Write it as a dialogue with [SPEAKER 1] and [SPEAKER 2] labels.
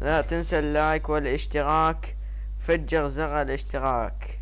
[SPEAKER 1] لا تنسى اللايك والاشتراك فجر زر الاشتراك